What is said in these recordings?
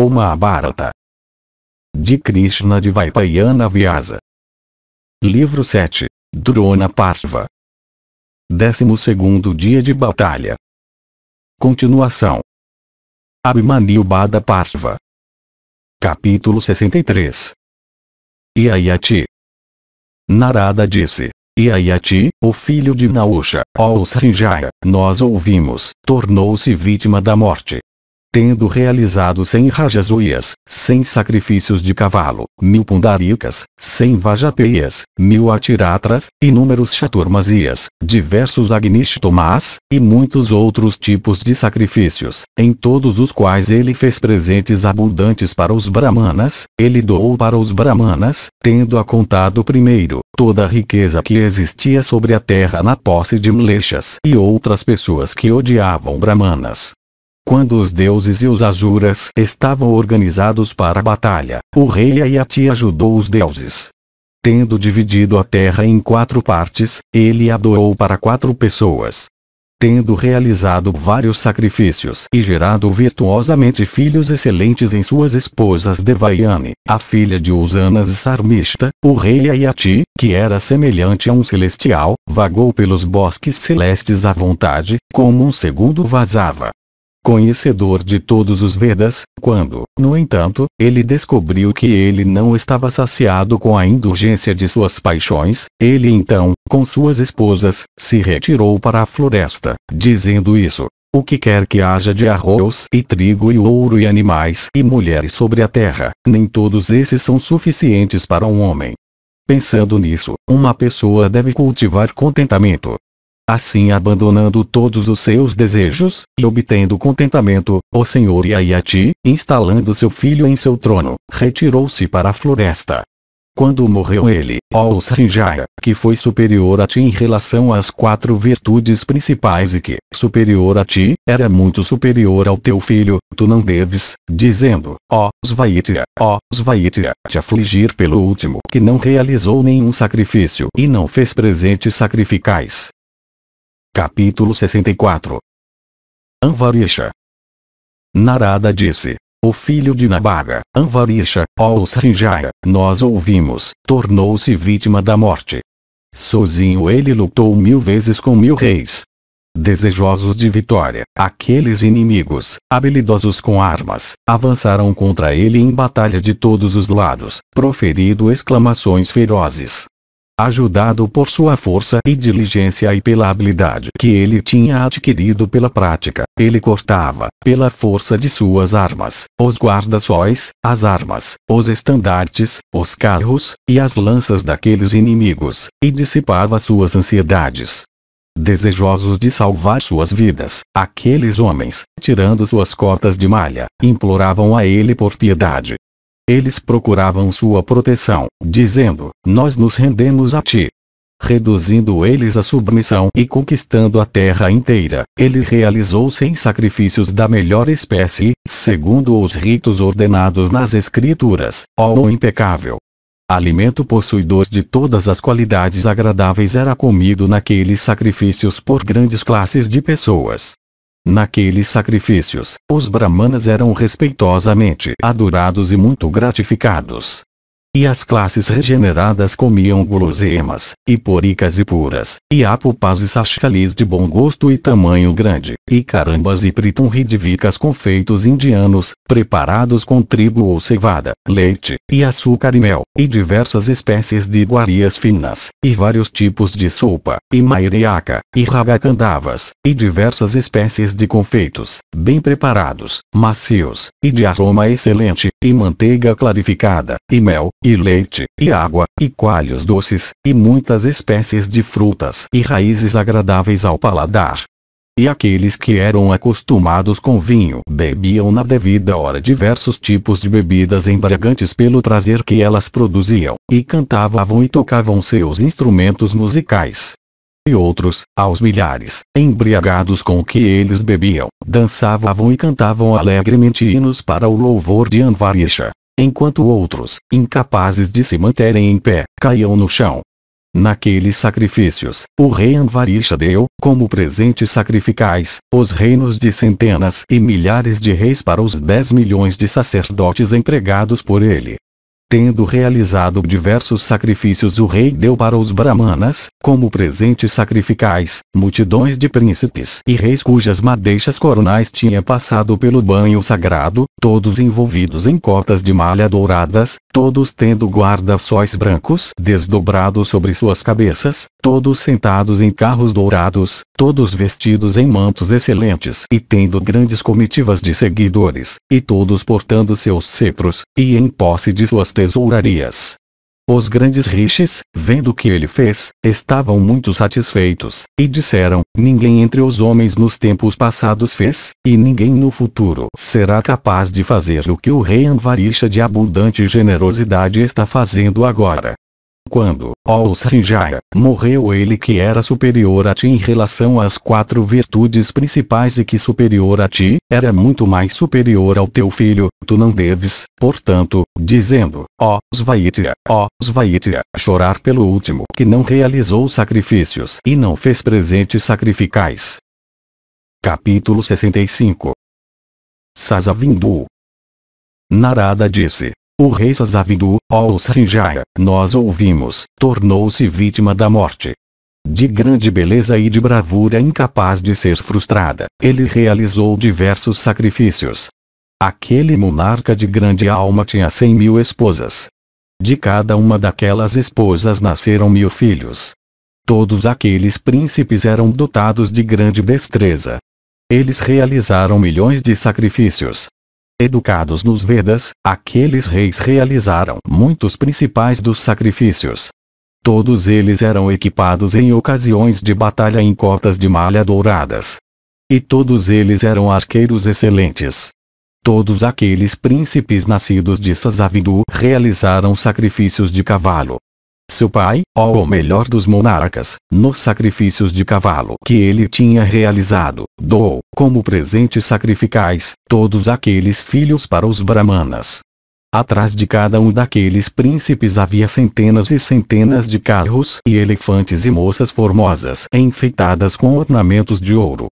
O Mahabharata. De Krishna de Vaipayana Vyasa. Livro 7. Drona Parva. 12 Dia de Batalha. Continuação. Abhimanyu Bada Parva. Capítulo 63. Iaiati. Narada disse. Iaiati, o filho de Nausha, os Rinjaya, nós ouvimos, tornou-se vítima da morte tendo realizado cem rajazuias, cem sacrifícios de cavalo, mil pundaricas, cem vajapeias, mil atiratras, inúmeros chaturmasias, diversos agnishtomas, e muitos outros tipos de sacrifícios, em todos os quais ele fez presentes abundantes para os brahmanas, ele doou para os brahmanas, tendo acontado primeiro, toda a riqueza que existia sobre a terra na posse de mlechas e outras pessoas que odiavam brahmanas, quando os deuses e os azuras estavam organizados para a batalha, o rei Ayati ajudou os deuses. Tendo dividido a terra em quatro partes, ele a doou para quatro pessoas. Tendo realizado vários sacrifícios e gerado virtuosamente filhos excelentes em suas esposas Devayani, a filha de Usanas e Sarmista, o rei Ayati, que era semelhante a um celestial, vagou pelos bosques celestes à vontade, como um segundo vazava, conhecedor de todos os Vedas, quando, no entanto, ele descobriu que ele não estava saciado com a indulgência de suas paixões, ele então, com suas esposas, se retirou para a floresta, dizendo isso. O que quer que haja de arroz e trigo e ouro e animais e mulheres sobre a terra, nem todos esses são suficientes para um homem. Pensando nisso, uma pessoa deve cultivar contentamento, Assim abandonando todos os seus desejos, e obtendo contentamento, o Senhor Yayati, instalando seu filho em seu trono, retirou-se para a floresta. Quando morreu ele, Osrinjaya, que foi superior a ti em relação às quatro virtudes principais e que, superior a ti, era muito superior ao teu filho, tu não deves, dizendo, ó Svaitya, ó Svaitya, te afligir pelo último que não realizou nenhum sacrifício e não fez presentes sacrificais, Capítulo 64 Anvarisha Narada disse, o filho de Nabaga, Anvarisha, Os Srinjaya, nós ouvimos, tornou-se vítima da morte. Sozinho ele lutou mil vezes com mil reis. Desejosos de vitória, aqueles inimigos, habilidosos com armas, avançaram contra ele em batalha de todos os lados, proferindo exclamações ferozes, ajudado por sua força e diligência e pela habilidade que ele tinha adquirido pela prática, ele cortava, pela força de suas armas, os guarda-sóis, as armas, os estandartes, os carros, e as lanças daqueles inimigos, e dissipava suas ansiedades. Desejosos de salvar suas vidas, aqueles homens, tirando suas cortas de malha, imploravam a ele por piedade, eles procuravam sua proteção, dizendo, nós nos rendemos a ti. Reduzindo eles à submissão e conquistando a terra inteira, ele realizou sem sacrifícios da melhor espécie, segundo os ritos ordenados nas escrituras, ó impecável. Alimento possuidor de todas as qualidades agradáveis era comido naqueles sacrifícios por grandes classes de pessoas, Naqueles sacrifícios, os brahmanas eram respeitosamente adorados e muito gratificados e as classes regeneradas comiam guloseimas, e poricas e puras, e apupás e sachalis de bom gosto e tamanho grande, e carambas e pritunridivicas confeitos indianos, preparados com trigo ou cevada, leite, e açúcar e mel, e diversas espécies de iguarias finas, e vários tipos de sopa, e maireaca, e ragacandavas, e diversas espécies de confeitos, bem preparados, macios, e de aroma excelente, e manteiga clarificada, e mel, e leite, e água, e coalhos doces, e muitas espécies de frutas e raízes agradáveis ao paladar. E aqueles que eram acostumados com vinho bebiam na devida hora diversos tipos de bebidas embriagantes pelo prazer que elas produziam, e cantavam e tocavam seus instrumentos musicais, e outros, aos milhares, embriagados com o que eles bebiam, dançavam e cantavam alegremente hinos para o louvor de Anvarisha. Enquanto outros, incapazes de se manterem em pé, caíam no chão. Naqueles sacrifícios, o rei Anvarisha deu, como presentes sacrificais, os reinos de centenas e milhares de reis para os dez milhões de sacerdotes empregados por ele, Tendo realizado diversos sacrifícios o rei deu para os brahmanas, como presentes sacrificais, multidões de príncipes e reis cujas madeixas coronais tinha passado pelo banho sagrado, todos envolvidos em cotas de malha douradas, todos tendo guarda-sóis brancos desdobrados sobre suas cabeças, todos sentados em carros dourados, todos vestidos em mantos excelentes e tendo grandes comitivas de seguidores, e todos portando seus cepros, e em posse de suas tesourarias. Os grandes riches, vendo o que ele fez, estavam muito satisfeitos, e disseram: Ninguém entre os homens nos tempos passados fez, e ninguém no futuro será capaz de fazer o que o rei Anvarisha de abundante generosidade está fazendo agora. Quando Olsarinjaya morreu ele que era superior a ti em relação às quatro virtudes principais e que superior a ti, era muito mais superior ao teu filho, tu não deves, portanto, dizendo, ó Svaitya, ó Svaitya, chorar pelo último que não realizou sacrifícios e não fez presentes sacrificais. Capítulo 65 Sasavindu Narada disse, o rei Sazavidu, Osrinjaya, nós ouvimos, tornou-se vítima da morte. De grande beleza e de bravura incapaz de ser frustrada, ele realizou diversos sacrifícios. Aquele monarca de grande alma tinha cem mil esposas. De cada uma daquelas esposas nasceram mil filhos. Todos aqueles príncipes eram dotados de grande destreza. Eles realizaram milhões de sacrifícios, Educados nos Vedas, aqueles reis realizaram muitos principais dos sacrifícios. Todos eles eram equipados em ocasiões de batalha em cotas de malha douradas. E todos eles eram arqueiros excelentes. Todos aqueles príncipes nascidos de Sasavindu realizaram sacrifícios de cavalo, seu pai, ou o melhor dos monarcas, nos sacrifícios de cavalo que ele tinha realizado, doou, como presentes sacrificais, todos aqueles filhos para os brahmanas. Atrás de cada um daqueles príncipes havia centenas e centenas de carros e elefantes e moças formosas enfeitadas com ornamentos de ouro.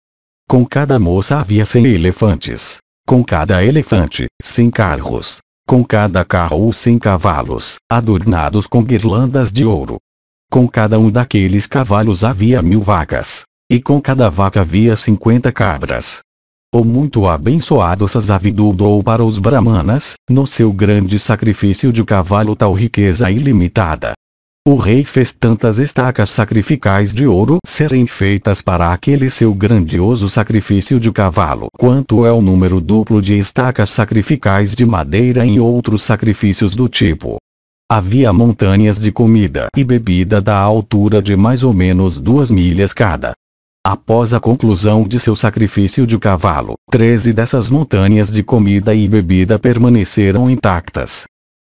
Com cada moça havia cem elefantes. Com cada elefante, cem carros com cada carro ou cem cavalos, adornados com guirlandas de ouro. Com cada um daqueles cavalos havia mil vacas, e com cada vaca havia cinquenta cabras. O muito abençoado Sazavidu doou para os brahmanas, no seu grande sacrifício de cavalo tal riqueza ilimitada. O rei fez tantas estacas sacrificais de ouro serem feitas para aquele seu grandioso sacrifício de cavalo, quanto é o número duplo de estacas sacrificais de madeira em outros sacrifícios do tipo. Havia montanhas de comida e bebida da altura de mais ou menos duas milhas cada. Após a conclusão de seu sacrifício de cavalo, treze dessas montanhas de comida e bebida permaneceram intactas,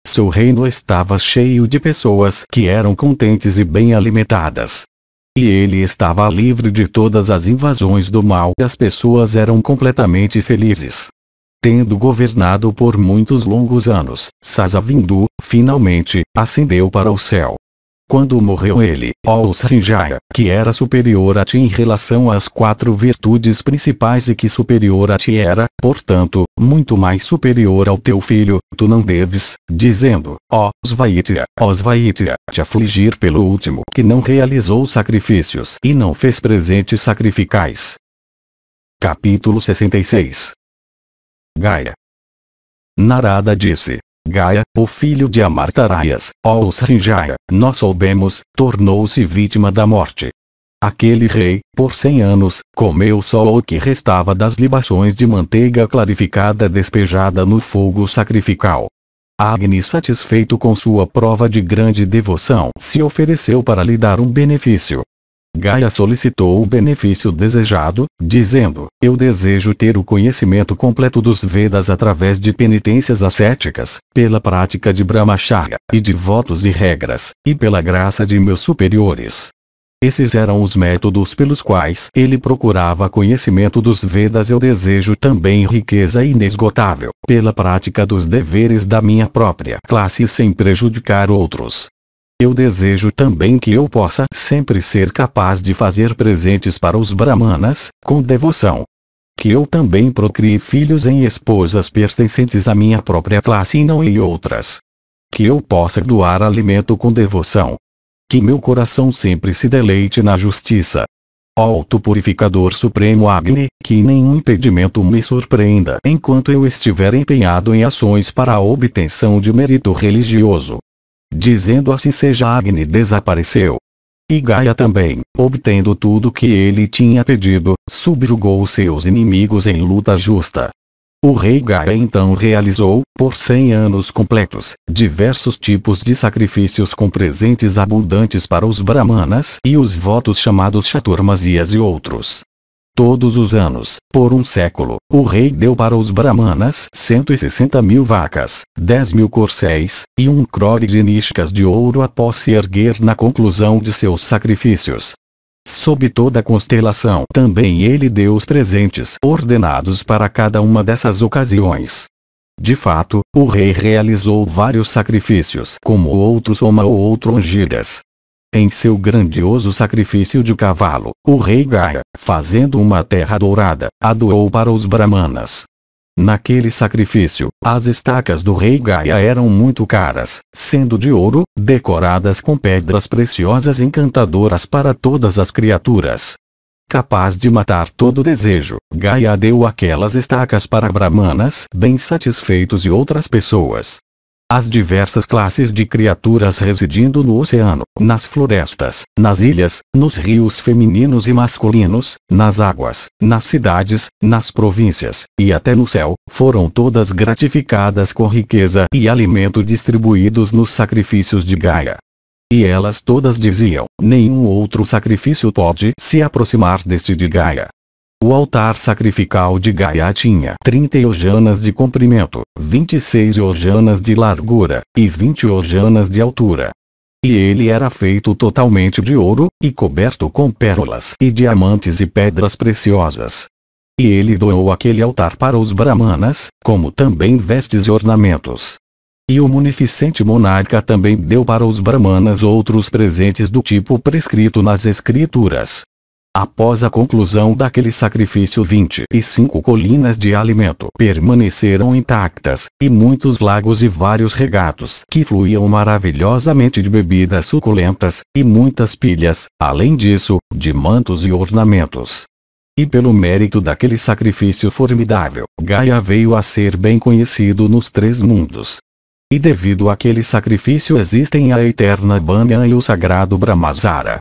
seu reino estava cheio de pessoas que eram contentes e bem alimentadas. E ele estava livre de todas as invasões do mal e as pessoas eram completamente felizes. Tendo governado por muitos longos anos, Sazavindu, finalmente, ascendeu para o céu. Quando morreu ele, all que era superior a ti em relação às quatro virtudes principais e que superior a ti era, portanto, muito mais superior ao teu filho, tu não deves, dizendo, ó oh, Svaitya, ó oh, Svaitya, te afligir pelo último que não realizou sacrifícios e não fez presentes sacrificais. Capítulo 66 Gaia Narada disse, Gaia, o filho de Amartaraias, ou Srinjaya, nós soubemos, tornou-se vítima da morte. Aquele rei, por cem anos, comeu só o que restava das libações de manteiga clarificada despejada no fogo sacrificial. Agni satisfeito com sua prova de grande devoção se ofereceu para lhe dar um benefício. Gaia solicitou o benefício desejado, dizendo, eu desejo ter o conhecimento completo dos Vedas através de penitências ascéticas, pela prática de brahmacharya, e de votos e regras, e pela graça de meus superiores. Esses eram os métodos pelos quais ele procurava conhecimento dos Vedas. Eu desejo também riqueza inesgotável, pela prática dos deveres da minha própria classe sem prejudicar outros, eu desejo também que eu possa sempre ser capaz de fazer presentes para os brahmanas, com devoção. Que eu também procrie filhos em esposas pertencentes à minha própria classe e não em outras. Que eu possa doar alimento com devoção. Que meu coração sempre se deleite na justiça. Alto Purificador Supremo Agni, que nenhum impedimento me surpreenda enquanto eu estiver empenhado em ações para a obtenção de mérito religioso dizendo assim seja Agni desapareceu. E Gaia também, obtendo tudo que ele tinha pedido, subjugou seus inimigos em luta justa. O rei Gaia então realizou, por cem anos completos, diversos tipos de sacrifícios com presentes abundantes para os brahmanas e os votos chamados chaturmasias e outros. Todos os anos, por um século, o rei deu para os brahmanas 160 mil vacas, 10 mil corcéis, e um crore de de ouro após se erguer na conclusão de seus sacrifícios. Sob toda a constelação também ele deu os presentes ordenados para cada uma dessas ocasiões. De fato, o rei realizou vários sacrifícios como outros soma ou outro ungidas, em seu grandioso sacrifício de cavalo, o rei Gaia, fazendo uma terra dourada, a doou para os brahmanas. Naquele sacrifício, as estacas do rei Gaia eram muito caras, sendo de ouro, decoradas com pedras preciosas encantadoras para todas as criaturas. Capaz de matar todo desejo, Gaia deu aquelas estacas para brahmanas bem satisfeitos e outras pessoas, as diversas classes de criaturas residindo no oceano, nas florestas, nas ilhas, nos rios femininos e masculinos, nas águas, nas cidades, nas províncias, e até no céu, foram todas gratificadas com riqueza e alimento distribuídos nos sacrifícios de Gaia. E elas todas diziam: nenhum outro sacrifício pode se aproximar deste de Gaia. O altar sacrificial de Gaia tinha 30 ojanas de comprimento, 26 ojanas de largura, e 20 ojanas de altura. E ele era feito totalmente de ouro, e coberto com pérolas e diamantes e pedras preciosas. E ele doou aquele altar para os brahmanas, como também vestes e ornamentos. E o munificente monarca também deu para os brahmanas outros presentes do tipo prescrito nas escrituras. Após a conclusão daquele sacrifício 25 colinas de alimento permaneceram intactas, e muitos lagos e vários regatos que fluíam maravilhosamente de bebidas suculentas, e muitas pilhas, além disso, de mantos e ornamentos. E pelo mérito daquele sacrifício formidável, Gaia veio a ser bem conhecido nos três mundos. E devido àquele sacrifício existem a eterna Banyan e o sagrado Brahmazara.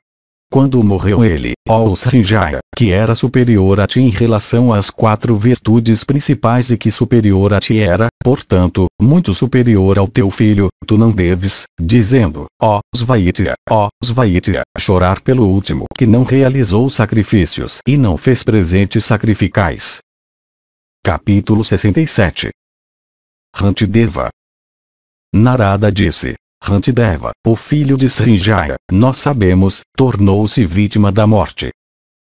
Quando morreu ele, Osrinjaya, que era superior a ti em relação às quatro virtudes principais e que superior a ti era, portanto, muito superior ao teu filho, tu não deves, dizendo, ó oh, Svaitya, ó oh, Svaitya, chorar pelo último que não realizou sacrifícios e não fez presentes sacrificais. Capítulo 67 Hantideva Narada disse, Hantideva, o filho de Srinjaya, nós sabemos, tornou-se vítima da morte.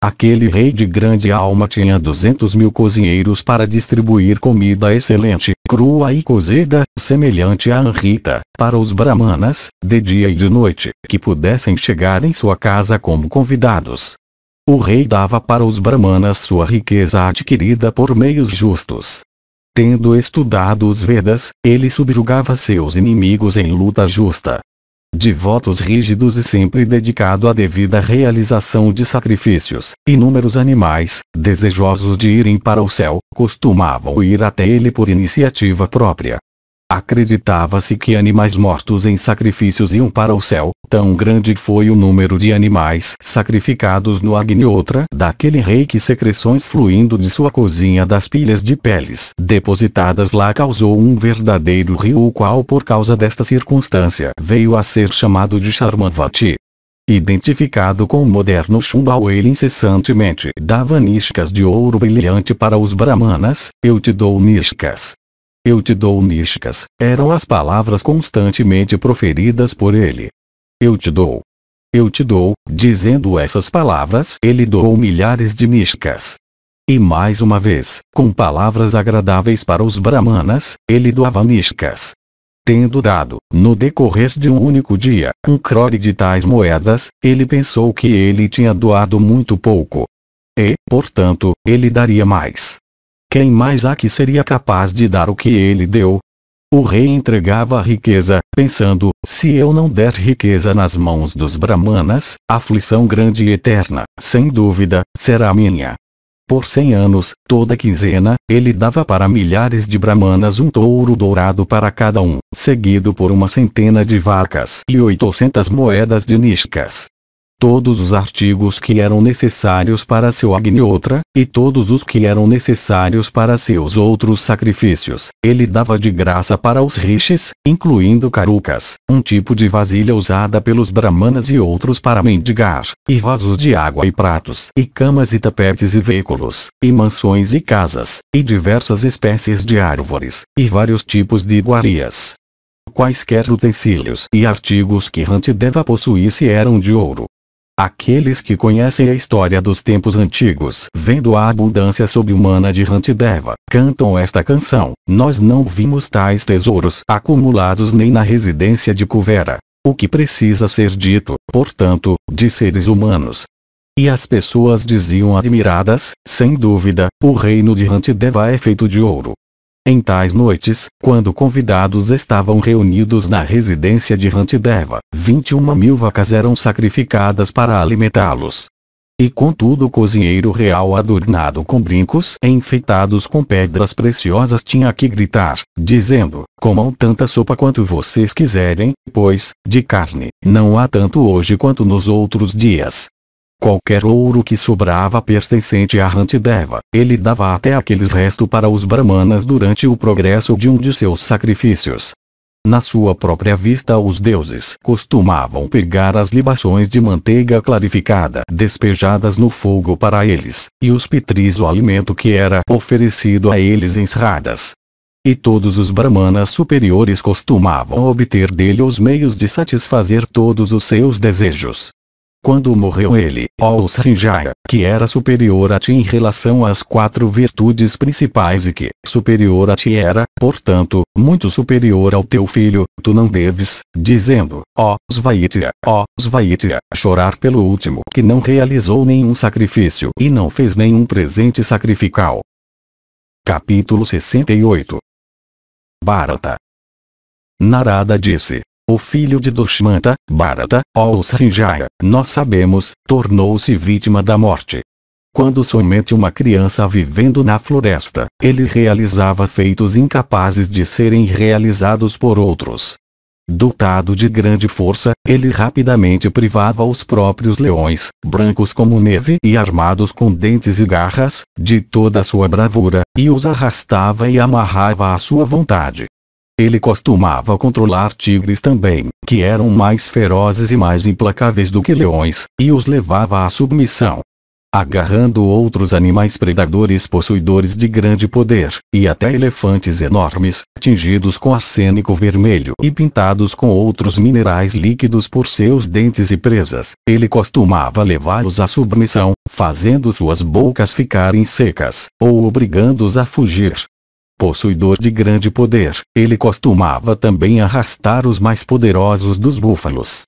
Aquele rei de grande alma tinha 200 mil cozinheiros para distribuir comida excelente, crua e cozida, semelhante à anrita, para os brahmanas, de dia e de noite, que pudessem chegar em sua casa como convidados. O rei dava para os brahmanas sua riqueza adquirida por meios justos, Tendo estudado os Vedas, ele subjugava seus inimigos em luta justa. Devotos rígidos e sempre dedicado à devida realização de sacrifícios, inúmeros animais, desejosos de irem para o céu, costumavam ir até ele por iniciativa própria, Acreditava-se que animais mortos em sacrifícios iam para o céu, tão grande foi o número de animais sacrificados no Agniotra daquele rei que secreções fluindo de sua cozinha das pilhas de peles depositadas lá causou um verdadeiro rio o qual por causa desta circunstância veio a ser chamado de Charmanvati. Identificado com o moderno Chumbal ele incessantemente dava nishkas de ouro brilhante para os brahmanas, eu te dou nishkas eu te dou Nishkas, eram as palavras constantemente proferidas por ele. Eu te dou. Eu te dou, dizendo essas palavras, ele doou milhares de Nishkas. E mais uma vez, com palavras agradáveis para os brahmanas, ele doava Nishkas. Tendo dado, no decorrer de um único dia, um crore de tais moedas, ele pensou que ele tinha doado muito pouco. E, portanto, ele daria mais. Quem mais há que seria capaz de dar o que ele deu? O rei entregava a riqueza, pensando, se eu não der riqueza nas mãos dos brahmanas, aflição grande e eterna, sem dúvida, será minha. Por cem anos, toda quinzena, ele dava para milhares de brahmanas um touro dourado para cada um, seguido por uma centena de vacas e oitocentas moedas de niscas todos os artigos que eram necessários para seu agniotra, e todos os que eram necessários para seus outros sacrifícios. Ele dava de graça para os rishis, incluindo carucas, um tipo de vasilha usada pelos brahmanas e outros para mendigar, e vasos de água e pratos, e camas e tapetes e veículos, e mansões e casas, e diversas espécies de árvores, e vários tipos de iguarias quaisquer utensílios e artigos que Hantideva possuísse eram de ouro, Aqueles que conhecem a história dos tempos antigos, vendo a abundância sobre-humana de Hantideva, cantam esta canção. Nós não vimos tais tesouros acumulados nem na residência de Kuvera. O que precisa ser dito, portanto, de seres humanos, e as pessoas diziam admiradas, sem dúvida, o reino de Hantideva é feito de ouro. Em tais noites, quando convidados estavam reunidos na residência de Hantideva, 21 mil vacas eram sacrificadas para alimentá-los. E contudo o cozinheiro real adornado com brincos enfeitados com pedras preciosas tinha que gritar, dizendo, comam tanta sopa quanto vocês quiserem, pois, de carne, não há tanto hoje quanto nos outros dias. Qualquer ouro que sobrava pertencente a Hantideva, ele dava até aquele resto para os brahmanas durante o progresso de um de seus sacrifícios. Na sua própria vista os deuses costumavam pegar as libações de manteiga clarificada despejadas no fogo para eles, e os pitris o alimento que era oferecido a eles em sradas. E todos os brahmanas superiores costumavam obter dele os meios de satisfazer todos os seus desejos. Quando morreu ele, Osrinjaya, que era superior a ti em relação às quatro virtudes principais e que, superior a ti era, portanto, muito superior ao teu filho, tu não deves, dizendo, ó Svaitya, ó Svaitya, chorar pelo último que não realizou nenhum sacrifício e não fez nenhum presente sacrificial. Capítulo 68 Bharata Narada disse, o filho de Dushmanta, Bharata, ou Sarijaya, nós sabemos, tornou-se vítima da morte. Quando somente uma criança vivendo na floresta, ele realizava feitos incapazes de serem realizados por outros. Dotado de grande força, ele rapidamente privava os próprios leões, brancos como neve e armados com dentes e garras, de toda a sua bravura, e os arrastava e amarrava à sua vontade. Ele costumava controlar tigres também, que eram mais ferozes e mais implacáveis do que leões, e os levava à submissão. Agarrando outros animais predadores possuidores de grande poder, e até elefantes enormes, tingidos com arsênico vermelho e pintados com outros minerais líquidos por seus dentes e presas, ele costumava levá-los à submissão, fazendo suas bocas ficarem secas, ou obrigando-os a fugir Possuidor de grande poder, ele costumava também arrastar os mais poderosos dos búfalos.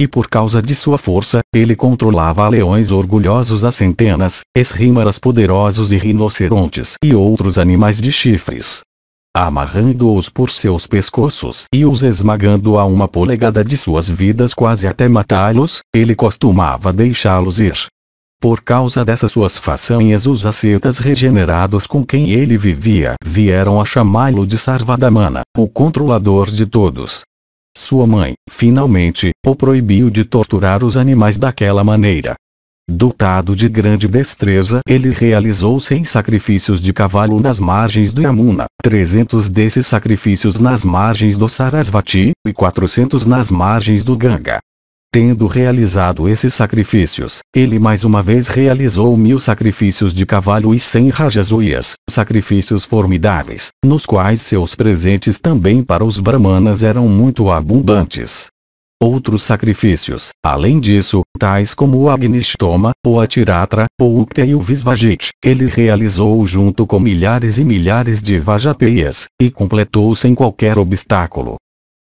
E por causa de sua força, ele controlava leões orgulhosos a centenas, esrímaras poderosos e rinocerontes e outros animais de chifres. Amarrando-os por seus pescoços e os esmagando a uma polegada de suas vidas quase até matá-los, ele costumava deixá-los ir, por causa dessas suas façanhas os ascetas regenerados com quem ele vivia vieram a chamá-lo de Sarvadamana, o controlador de todos. Sua mãe, finalmente, o proibiu de torturar os animais daquela maneira. Dotado de grande destreza, ele realizou 100 sacrifícios de cavalo nas margens do Yamuna, 300 desses sacrifícios nas margens do Sarasvati, e 400 nas margens do Ganga. Tendo realizado esses sacrifícios, ele mais uma vez realizou mil sacrifícios de cavalo e cem uias, sacrifícios formidáveis, nos quais seus presentes também para os brahmanas eram muito abundantes. Outros sacrifícios, além disso, tais como o agnishtoma, o Atiratra, o Ukta e o Visvajit, ele realizou junto com milhares e milhares de Vajapeyas, e completou sem qualquer obstáculo.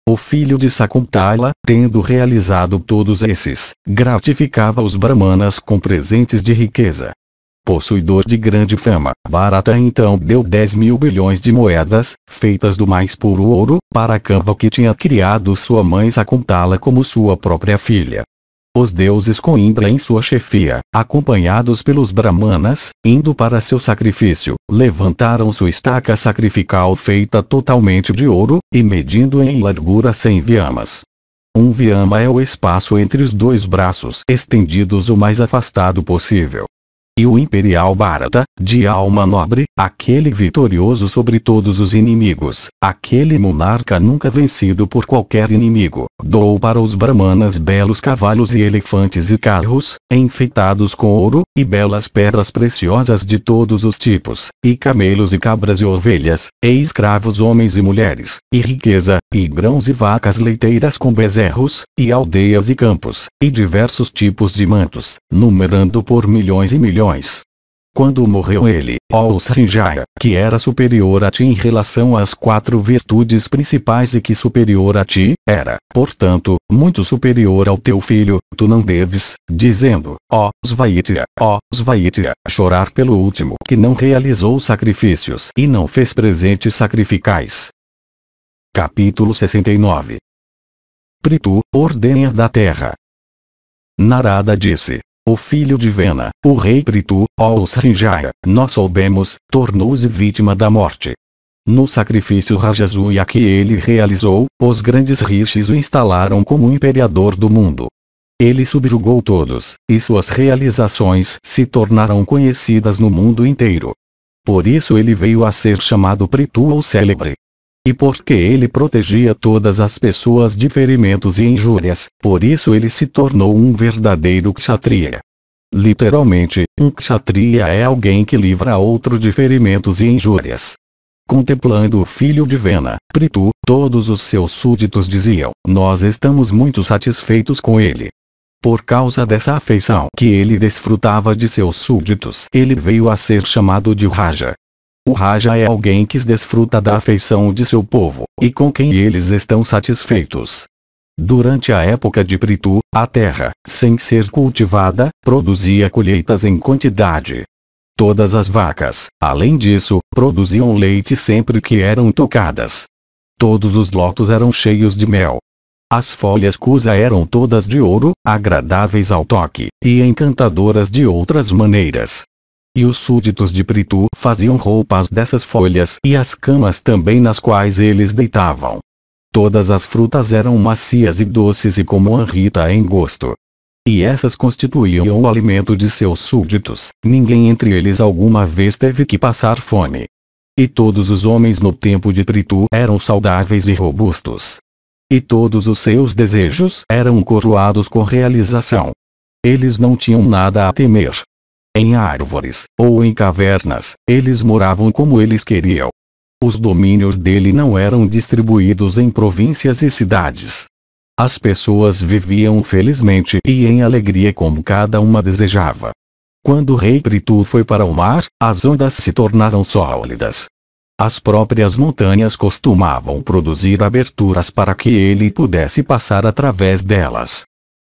O filho de Sakuntala, tendo realizado todos esses, gratificava os brahmanas com presentes de riqueza. Possuidor de grande fama, Bharata então deu 10 mil bilhões de moedas, feitas do mais puro ouro, para Kanva que tinha criado sua mãe Sakuntala como sua própria filha os deuses com Indra em sua chefia, acompanhados pelos brahmanas, indo para seu sacrifício, levantaram sua estaca sacrificial feita totalmente de ouro, e medindo em largura 100 viamas. Um viama é o espaço entre os dois braços estendidos o mais afastado possível e o Imperial Bharata, de alma nobre, aquele vitorioso sobre todos os inimigos, aquele monarca nunca vencido por qualquer inimigo, doou para os brahmanas belos cavalos e elefantes e carros, enfeitados com ouro, e belas pedras preciosas de todos os tipos, e camelos e cabras e ovelhas, e escravos homens e mulheres, e riqueza, e grãos e vacas leiteiras com bezerros, e aldeias e campos, e diversos tipos de mantos, numerando por milhões e milhões milhões. Quando morreu ele, ou que era superior a ti em relação às quatro virtudes principais e que superior a ti, era, portanto, muito superior ao teu filho, tu não deves, dizendo, ó oh, Svaitya, ó oh, Svaitya, chorar pelo último que não realizou sacrifícios e não fez presentes sacrificais. Capítulo 69 Pritu, ordenha da terra. Narada disse, o filho de Vena, o rei Pritu, aos Srinjaya, nós soubemos, tornou-se vítima da morte. No sacrifício a que ele realizou, os grandes rishis o instalaram como imperador do mundo. Ele subjugou todos, e suas realizações se tornaram conhecidas no mundo inteiro. Por isso ele veio a ser chamado Pritu ou Célebre e porque ele protegia todas as pessoas de ferimentos e injúrias, por isso ele se tornou um verdadeiro kshatriya. Literalmente, um kshatriya é alguém que livra outro de ferimentos e injúrias. Contemplando o filho de Vena, Pritu, todos os seus súditos diziam, nós estamos muito satisfeitos com ele. Por causa dessa afeição que ele desfrutava de seus súditos, ele veio a ser chamado de Raja, o Raja é alguém que desfruta da afeição de seu povo, e com quem eles estão satisfeitos. Durante a época de Pritu, a terra, sem ser cultivada, produzia colheitas em quantidade. Todas as vacas, além disso, produziam leite sempre que eram tocadas. Todos os lotos eram cheios de mel. As folhas cusa eram todas de ouro, agradáveis ao toque, e encantadoras de outras maneiras e os súditos de Pritu faziam roupas dessas folhas e as camas também nas quais eles deitavam. Todas as frutas eram macias e doces e como anrita Rita em gosto. E essas constituíam o alimento de seus súditos, ninguém entre eles alguma vez teve que passar fome. E todos os homens no tempo de Pritu eram saudáveis e robustos. E todos os seus desejos eram coroados com realização. Eles não tinham nada a temer, em árvores, ou em cavernas, eles moravam como eles queriam. Os domínios dele não eram distribuídos em províncias e cidades. As pessoas viviam felizmente e em alegria como cada uma desejava. Quando o rei Pritu foi para o mar, as ondas se tornaram sólidas. As próprias montanhas costumavam produzir aberturas para que ele pudesse passar através delas.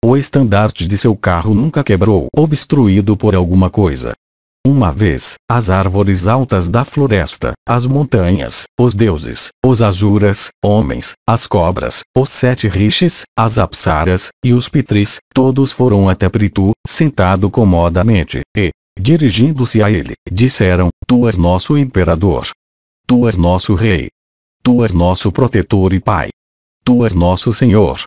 O estandarte de seu carro nunca quebrou obstruído por alguma coisa. Uma vez, as árvores altas da floresta, as montanhas, os deuses, os azuras, homens, as cobras, os sete rixes, as apsaras, e os pitris, todos foram até Pritu, sentado comodamente, e, dirigindo-se a ele, disseram, Tu és nosso imperador. Tu és nosso rei. Tu és nosso protetor e pai. Tu és nosso senhor.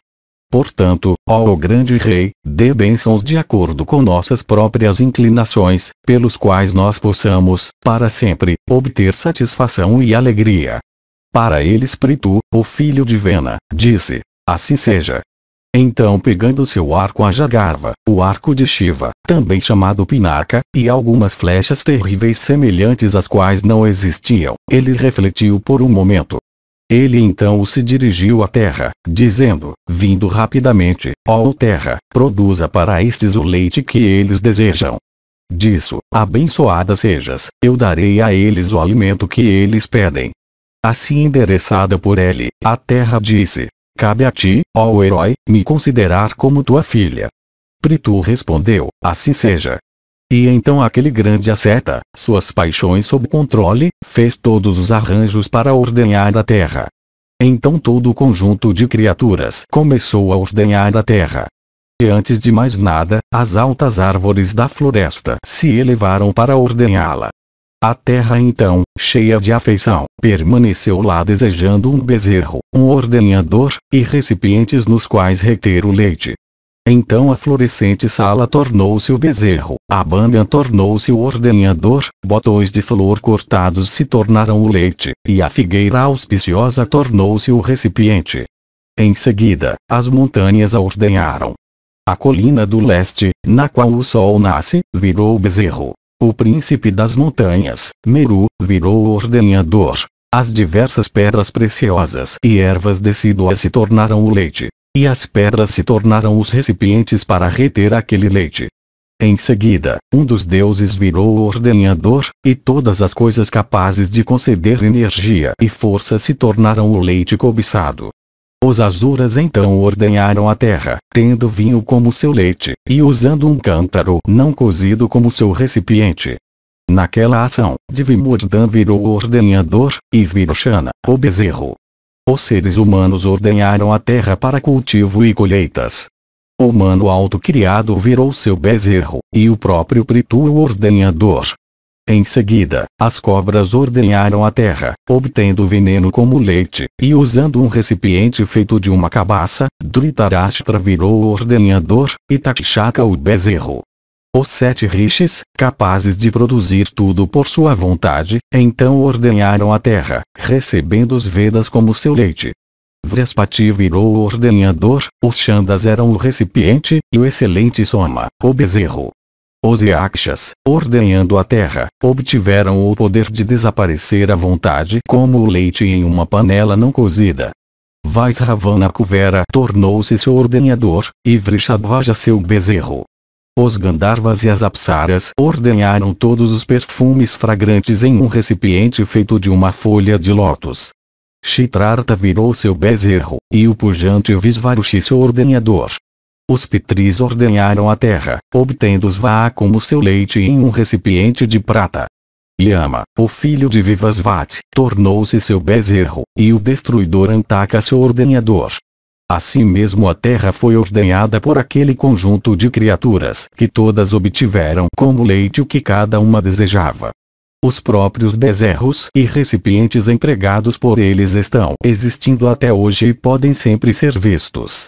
Portanto, ó grande rei, dê bênçãos de acordo com nossas próprias inclinações, pelos quais nós possamos, para sempre, obter satisfação e alegria. Para eles Pritu, o filho de Vena, disse, assim seja. Então pegando seu arco a Jagava, o arco de Shiva, também chamado Pinaka, e algumas flechas terríveis semelhantes às quais não existiam, ele refletiu por um momento, ele então se dirigiu à terra, dizendo, vindo rapidamente, ó terra, produza para estes o leite que eles desejam. Disso, abençoada sejas, eu darei a eles o alimento que eles pedem. Assim endereçada por ele, a terra disse, cabe a ti, ó herói, me considerar como tua filha. Pritu respondeu, assim seja, e então aquele grande asceta, suas paixões sob controle, fez todos os arranjos para ordenhar a terra. Então todo o conjunto de criaturas começou a ordenhar a terra. E antes de mais nada, as altas árvores da floresta se elevaram para ordenhá-la. A terra então, cheia de afeição, permaneceu lá desejando um bezerro, um ordenhador, e recipientes nos quais reter o leite. Então a florescente sala tornou-se o bezerro, a banha tornou-se o ordenhador, botões de flor cortados se tornaram o leite, e a figueira auspiciosa tornou-se o recipiente. Em seguida, as montanhas a ordenharam. A colina do leste, na qual o sol nasce, virou o bezerro. O príncipe das montanhas, Meru, virou o ordenhador. As diversas pedras preciosas e ervas decíduas se tornaram o leite, e as pedras se tornaram os recipientes para reter aquele leite. Em seguida, um dos deuses virou o ordenhador e todas as coisas capazes de conceder energia e força se tornaram o leite cobiçado. Os Azuras então ordenharam a terra, tendo vinho como seu leite, e usando um cântaro não cozido como seu recipiente. Naquela ação, Divimurdan virou o ordenhador e Virushana, o bezerro, os seres humanos ordenharam a terra para cultivo e colheitas. O humano autocriado virou seu bezerro, e o próprio Pritu o ordenhador. Em seguida, as cobras ordenharam a terra, obtendo veneno como leite, e usando um recipiente feito de uma cabaça, Dhritarashtra virou o ordenhador, e Takshaka o bezerro os sete rishis, capazes de produzir tudo por sua vontade, então ordenharam a terra, recebendo os Vedas como seu leite. Vrespati virou o ordenhador, os Chandas eram o recipiente, e o excelente Soma, o bezerro. Os Yakshas, ordenhando a terra, obtiveram o poder de desaparecer à vontade como o leite em uma panela não cozida. Vaisravana Kuvera tornou-se seu ordenhador, e Vrishabhaja seu bezerro. Os Gandharvas e as Apsaras ordenharam todos os perfumes fragrantes em um recipiente feito de uma folha de lótus. Chitrarta virou seu bezerro, e o pujante Visvarushi seu ordenhador. Os pitris ordenharam a terra, obtendo os Vaa como seu leite em um recipiente de prata. Yama, o filho de Vivasvati, tornou-se seu bezerro, e o destruidor Antaka seu ordenhador. Assim mesmo a terra foi ordenhada por aquele conjunto de criaturas, que todas obtiveram como leite o que cada uma desejava. Os próprios bezerros e recipientes empregados por eles estão existindo até hoje e podem sempre ser vistos.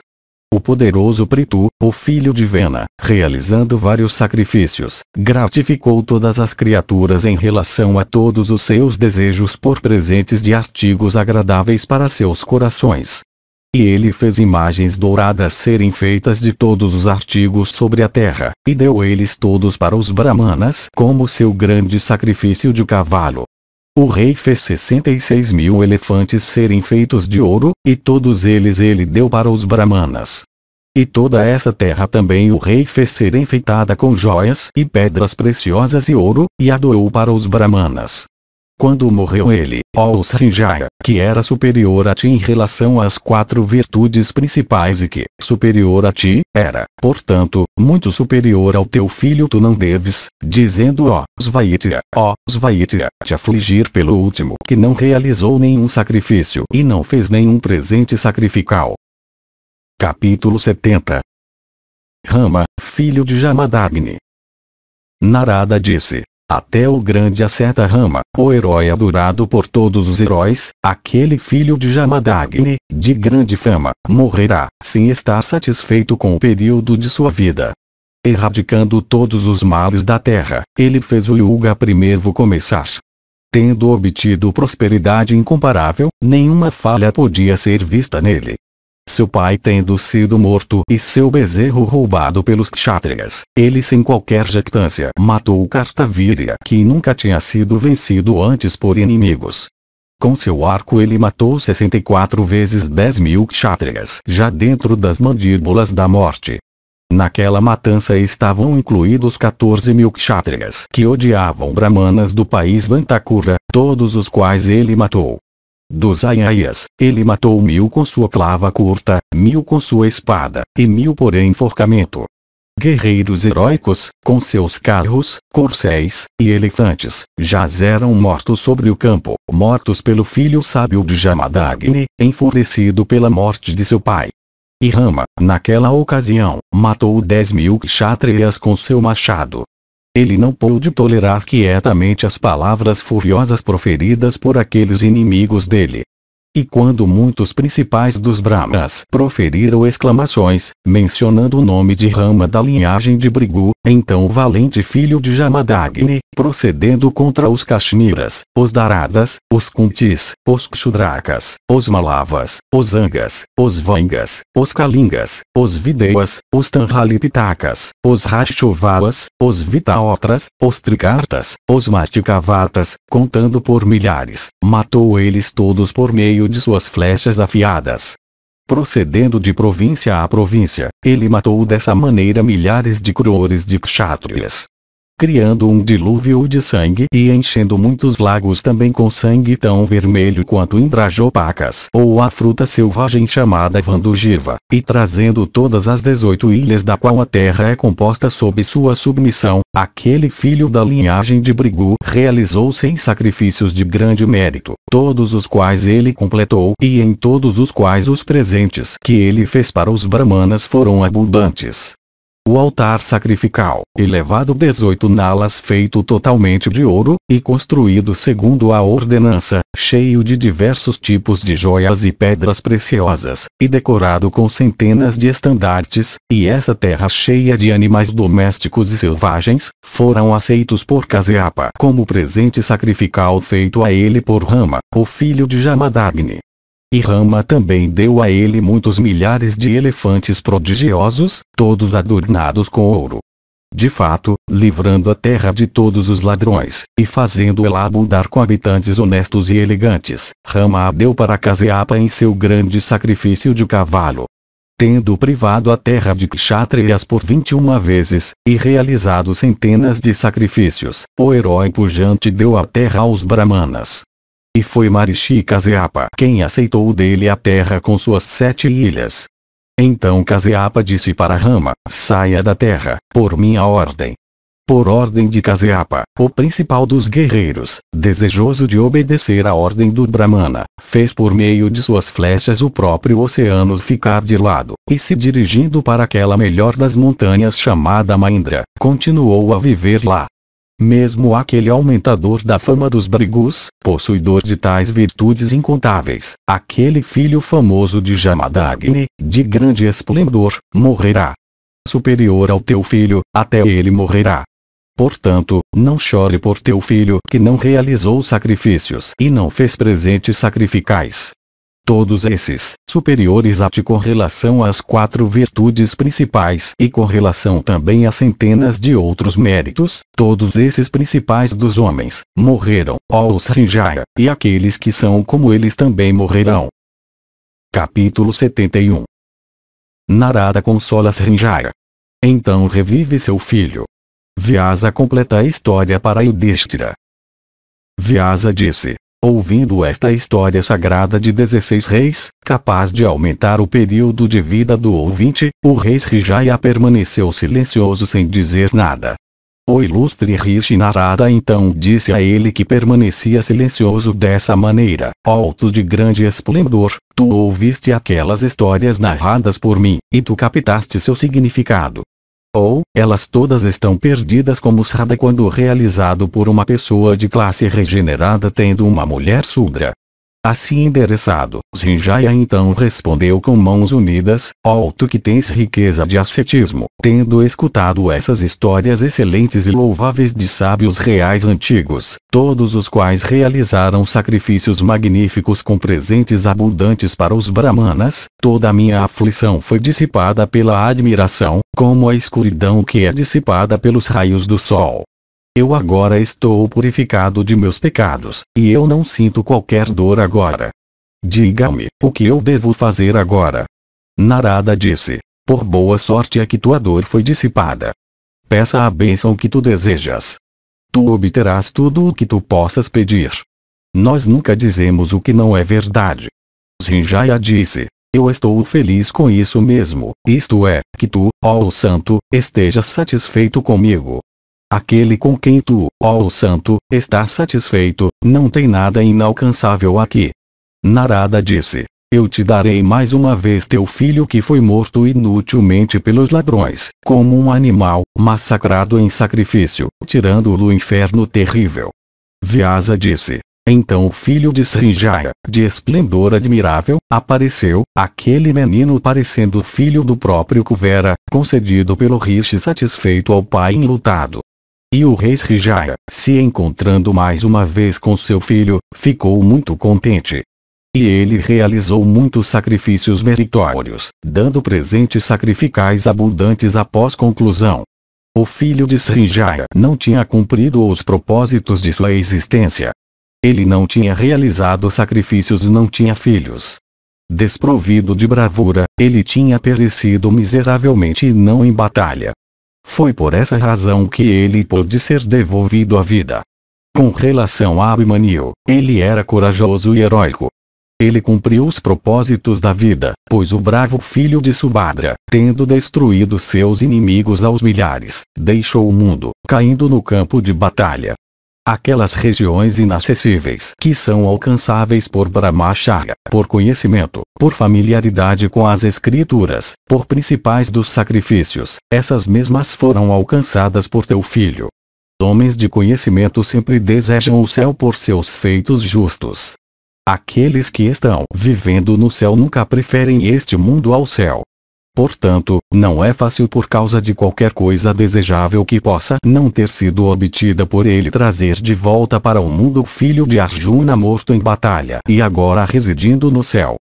O poderoso Pritu, o filho de Vena, realizando vários sacrifícios, gratificou todas as criaturas em relação a todos os seus desejos por presentes de artigos agradáveis para seus corações, e ele fez imagens douradas serem feitas de todos os artigos sobre a terra, e deu eles todos para os brahmanas como seu grande sacrifício de cavalo. O rei fez 66 mil elefantes serem feitos de ouro, e todos eles ele deu para os brahmanas. E toda essa terra também o rei fez ser enfeitada com joias e pedras preciosas e ouro, e a doou para os brahmanas. Quando morreu ele, Ousrinjaya, que era superior a ti em relação às quatro virtudes principais e que, superior a ti, era, portanto, muito superior ao teu filho tu não deves, dizendo ó, Svaitya, ó, Svaitya, te afligir pelo último que não realizou nenhum sacrifício e não fez nenhum presente sacrificial. Capítulo 70 Rama, filho de Jamadagni. Narada disse, até o grande Aceta Rama, o herói adorado por todos os heróis, aquele filho de Jamadagni, de grande fama, morrerá, sem estar satisfeito com o período de sua vida. Erradicando todos os males da terra, ele fez o Yuga primeiro começar. Tendo obtido prosperidade incomparável, nenhuma falha podia ser vista nele. Seu pai tendo sido morto e seu bezerro roubado pelos kshatriyas, ele sem qualquer jactância matou o Kartavirya que nunca tinha sido vencido antes por inimigos. Com seu arco ele matou 64 vezes 10 mil kshatriyas já dentro das mandíbulas da morte. Naquela matança estavam incluídos 14 mil kshatriyas que odiavam brahmanas do país Vantakura, todos os quais ele matou dos Aiaias, ele matou mil com sua clava curta, mil com sua espada, e mil por enforcamento. Guerreiros heróicos, com seus carros, corcéis, e elefantes, jazeram mortos sobre o campo, mortos pelo filho sábio de Jamadagni, enfurecido pela morte de seu pai. E Rama, naquela ocasião, matou dez mil kshatriyas com seu machado, ele não pôde tolerar quietamente as palavras furiosas proferidas por aqueles inimigos dele. E quando muitos principais dos Brahmas proferiram exclamações, mencionando o nome de Rama da linhagem de Brigu, então o valente filho de Jamadagni, procedendo contra os Kashmiras, os Daradas, os Kuntis, os Kshudrakas, os Malavas, os Angas, os Vangas, os Kalingas, os Videvas, os Tanhalipitakas, os Rashuvavas, os Vitaotras, os Trikartas, os Matikavatas, contando por milhares, matou eles todos por meio de suas flechas afiadas. Procedendo de província a província, ele matou dessa maneira milhares de cruores de kshatriyas, criando um dilúvio de sangue e enchendo muitos lagos também com sangue tão vermelho quanto Indrajopacas ou a fruta selvagem chamada Vandugiva, e trazendo todas as 18 ilhas da qual a terra é composta sob sua submissão, aquele filho da linhagem de Brigu realizou sem sacrifícios de grande mérito, todos os quais ele completou e em todos os quais os presentes que ele fez para os brahmanas foram abundantes o altar sacrificial, elevado 18 nalas feito totalmente de ouro, e construído segundo a ordenança, cheio de diversos tipos de joias e pedras preciosas, e decorado com centenas de estandartes, e essa terra cheia de animais domésticos e selvagens, foram aceitos por Caseapa como presente sacrificial feito a ele por Rama, o filho de Jamadagni. E Rama também deu a ele muitos milhares de elefantes prodigiosos, todos adornados com ouro. De fato, livrando a terra de todos os ladrões, e fazendo a abundar com habitantes honestos e elegantes, Rama a deu para Kaseapa em seu grande sacrifício de cavalo tendo privado a terra de Kshatriyas por 21 vezes, e realizado centenas de sacrifícios, o herói pujante deu a terra aos Brahmanas, e foi Marishi Kazeapa quem aceitou dele a terra com suas sete ilhas. Então Caseapa disse para Rama, saia da terra, por minha ordem. Por ordem de Caseapa, o principal dos guerreiros, desejoso de obedecer à ordem do Brahmana, fez por meio de suas flechas o próprio oceano ficar de lado, e se dirigindo para aquela melhor das montanhas chamada Maindra, continuou a viver lá mesmo aquele aumentador da fama dos brigus, possuidor de tais virtudes incontáveis, aquele filho famoso de Jamadagni, de grande esplendor, morrerá. Superior ao teu filho, até ele morrerá. Portanto, não chore por teu filho que não realizou sacrifícios e não fez presentes sacrificais, Todos esses, superiores a ti com relação às quatro virtudes principais e com relação também a centenas de outros méritos, todos esses principais dos homens, morreram, ó os Rinjaya, e aqueles que são como eles também morrerão. Capítulo 71 Narada consola Srinjaya. Então revive seu filho. Vyasa completa a história para Yudhishthira. Vyasa disse, ouvindo esta história sagrada de 16 reis, capaz de aumentar o período de vida do ouvinte, o rei Srijaya permaneceu silencioso sem dizer nada. O ilustre Rishi Narada então disse a ele que permanecia silencioso dessa maneira, alto de grande esplendor, tu ouviste aquelas histórias narradas por mim, e tu captaste seu significado, ou, elas todas estão perdidas como Sada quando realizado por uma pessoa de classe regenerada tendo uma mulher sudra. Assim endereçado, Zinjaya então respondeu com mãos unidas, ó oh, tu que tens riqueza de ascetismo, tendo escutado essas histórias excelentes e louváveis de sábios reais antigos, todos os quais realizaram sacrifícios magníficos com presentes abundantes para os brahmanas, toda a minha aflição foi dissipada pela admiração, como a escuridão que é dissipada pelos raios do sol. Eu agora estou purificado de meus pecados, e eu não sinto qualquer dor agora. Diga-me, o que eu devo fazer agora? Narada disse, por boa sorte é que tua dor foi dissipada. Peça a bênção que tu desejas. Tu obterás tudo o que tu possas pedir. Nós nunca dizemos o que não é verdade. Zinjaya disse, eu estou feliz com isso mesmo, isto é, que tu, ó oh santo, estejas satisfeito comigo, Aquele com quem tu, ó o santo, estás satisfeito, não tem nada inalcançável aqui. Narada disse. Eu te darei mais uma vez teu filho que foi morto inutilmente pelos ladrões, como um animal, massacrado em sacrifício, tirando-o do inferno terrível. Vyasa disse. Então o filho de Srinjaya, de esplendor admirável, apareceu, aquele menino parecendo filho do próprio Kuvera, concedido pelo Rishi satisfeito ao pai enlutado. E o rei Srijaya, se encontrando mais uma vez com seu filho, ficou muito contente. E ele realizou muitos sacrifícios meritórios, dando presentes sacrificais abundantes após conclusão. O filho de Srijaya não tinha cumprido os propósitos de sua existência. Ele não tinha realizado sacrifícios e não tinha filhos. Desprovido de bravura, ele tinha perecido miseravelmente e não em batalha. Foi por essa razão que ele pôde ser devolvido à vida. Com relação a Abimanil, ele era corajoso e heróico. Ele cumpriu os propósitos da vida, pois o bravo filho de Subhadra, tendo destruído seus inimigos aos milhares, deixou o mundo, caindo no campo de batalha, aquelas regiões inacessíveis que são alcançáveis por brahmacharya, por conhecimento, por familiaridade com as escrituras, por principais dos sacrifícios, essas mesmas foram alcançadas por teu filho. Homens de conhecimento sempre desejam o céu por seus feitos justos. Aqueles que estão vivendo no céu nunca preferem este mundo ao céu, Portanto, não é fácil por causa de qualquer coisa desejável que possa não ter sido obtida por ele trazer de volta para o mundo o filho de Arjuna morto em batalha e agora residindo no céu.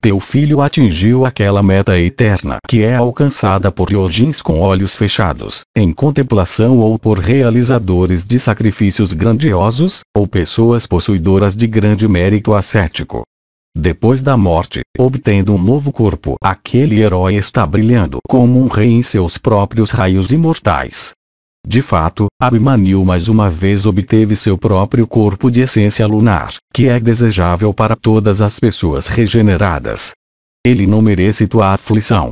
Teu filho atingiu aquela meta eterna que é alcançada por yogins com olhos fechados, em contemplação ou por realizadores de sacrifícios grandiosos, ou pessoas possuidoras de grande mérito ascético. Depois da morte, obtendo um novo corpo, aquele herói está brilhando como um rei em seus próprios raios imortais. De fato, Abhimanyu mais uma vez obteve seu próprio corpo de essência lunar, que é desejável para todas as pessoas regeneradas. Ele não merece tua aflição.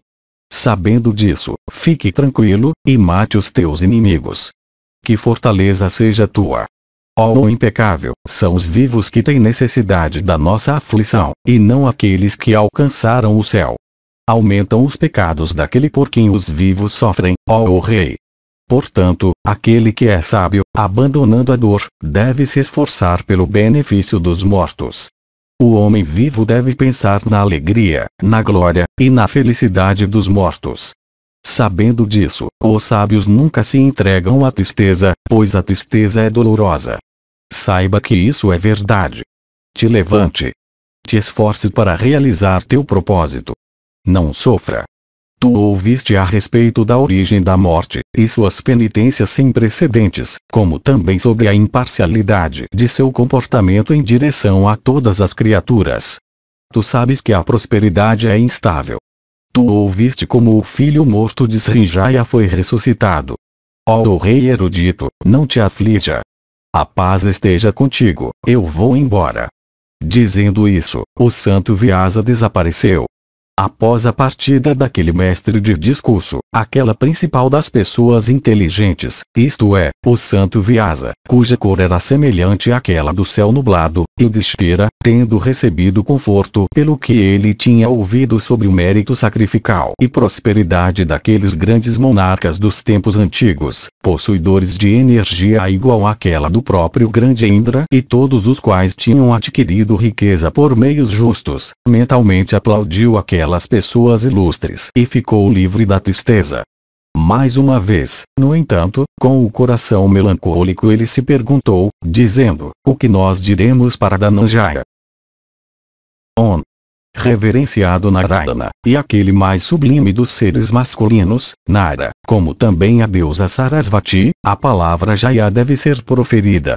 Sabendo disso, fique tranquilo, e mate os teus inimigos. Que fortaleza seja tua. Ó oh, o impecável, são os vivos que têm necessidade da nossa aflição, e não aqueles que alcançaram o céu. Aumentam os pecados daquele por quem os vivos sofrem, ó oh, o Rei. Portanto, aquele que é sábio, abandonando a dor, deve se esforçar pelo benefício dos mortos. O homem vivo deve pensar na alegria, na glória, e na felicidade dos mortos. Sabendo disso, os sábios nunca se entregam à tristeza, pois a tristeza é dolorosa. Saiba que isso é verdade. Te levante. Te esforce para realizar teu propósito. Não sofra. Tu ouviste a respeito da origem da morte e suas penitências sem precedentes, como também sobre a imparcialidade de seu comportamento em direção a todas as criaturas. Tu sabes que a prosperidade é instável. Tu ouviste como o filho morto de Srinjaya foi ressuscitado. Ó oh, rei erudito, não te aflija. A paz esteja contigo, eu vou embora. Dizendo isso, o santo Vyasa desapareceu. Após a partida daquele mestre de discurso, aquela principal das pessoas inteligentes, isto é, o santo Vyasa, cuja cor era semelhante àquela do céu nublado, e despira, tendo recebido conforto pelo que ele tinha ouvido sobre o mérito sacrificial e prosperidade daqueles grandes monarcas dos tempos antigos, possuidores de energia igual àquela do próprio grande Indra e todos os quais tinham adquirido riqueza por meios justos, mentalmente aplaudiu aquelas pessoas ilustres e ficou livre da tristeza, mais uma vez, no entanto, com o coração melancólico ele se perguntou, dizendo, o que nós diremos para Dananjaya? On. Reverenciado Narayana, e aquele mais sublime dos seres masculinos, Nara, como também a deusa Sarasvati, a palavra Jaya deve ser proferida,